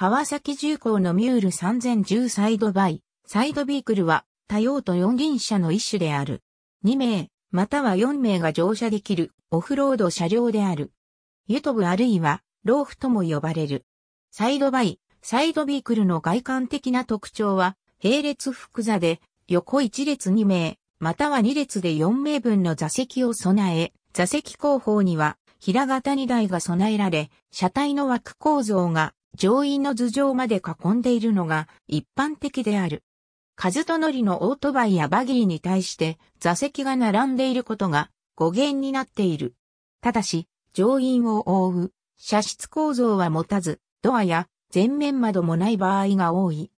川崎重工のミュール3010サイドバイ、サイドビークルは多用途四輪車の一種である。2名、または4名が乗車できるオフロード車両である。ユトブあるいはローフとも呼ばれる。サイドバイ、サイドビークルの外観的な特徴は並列複座で横1列2名、または2列で4名分の座席を備え、座席後方には平型2台が備えられ、車体の枠構造が上院の頭上まで囲んでいるのが一般的である。カズとノリのオートバイやバギーに対して座席が並んでいることが語源になっている。ただし、上院を覆う車室構造は持たず、ドアや前面窓もない場合が多い。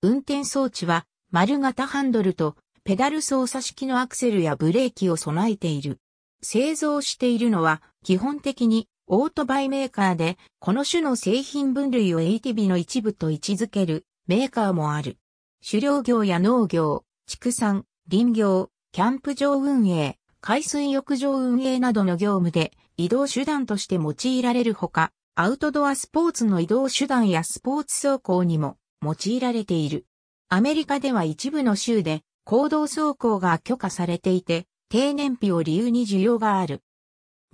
運転装置は丸型ハンドルとペダル操作式のアクセルやブレーキを備えている。製造しているのは基本的にオートバイメーカーで、この種の製品分類を ATV の一部と位置づけるメーカーもある。狩猟業や農業、畜産、林業、キャンプ場運営、海水浴場運営などの業務で移動手段として用いられるほか、アウトドアスポーツの移動手段やスポーツ走行にも用いられている。アメリカでは一部の州で行動走行が許可されていて、低燃費を理由に需要がある。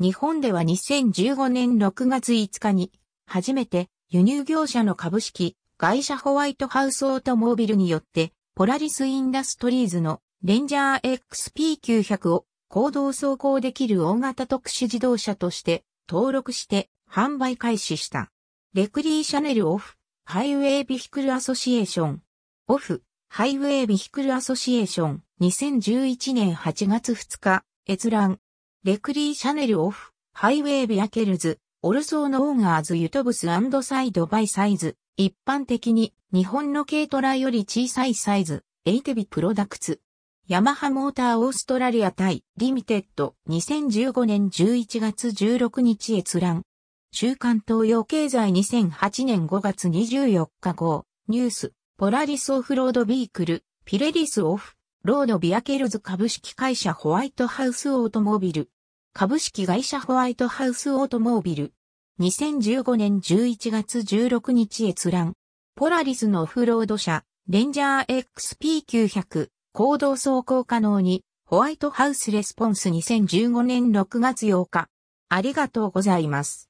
日本では2015年6月5日に、初めて輸入業者の株式、会社ホワイトハウスオートモービルによって、ポラリスインダストリーズのレンジャー XP900 を行動走行できる大型特殊自動車として登録して販売開始した。レクリーシャネルオフ、ハイウェイビヒクルアソシエーション。オフ、ハイウェイビヒクルアソシエーション。2011年8月2日、閲覧。レクリー・シャネル・オフ、ハイウェイ・ビアケルズ、オルソーノオーガーズ・ユトブスサイド・バイ・サイズ、一般的に日本の軽トラより小さいサイズ、エイテビ・プロダクツ。ヤマハモーターオーストラリア対リミテッド2015年11月16日閲覧。週刊東洋経済2008年5月24日号、ニュース、ポラリスオフロードビークル、ピレリスオフ、ロードビアケルズ株式会社ホワイトハウスオートモービル。株式会社ホワイトハウスオートモービル。2015年11月16日閲覧。ポラリスのオフロード車、レンジャー XP900、行動走行可能に、ホワイトハウスレスポンス2015年6月8日。ありがとうございます。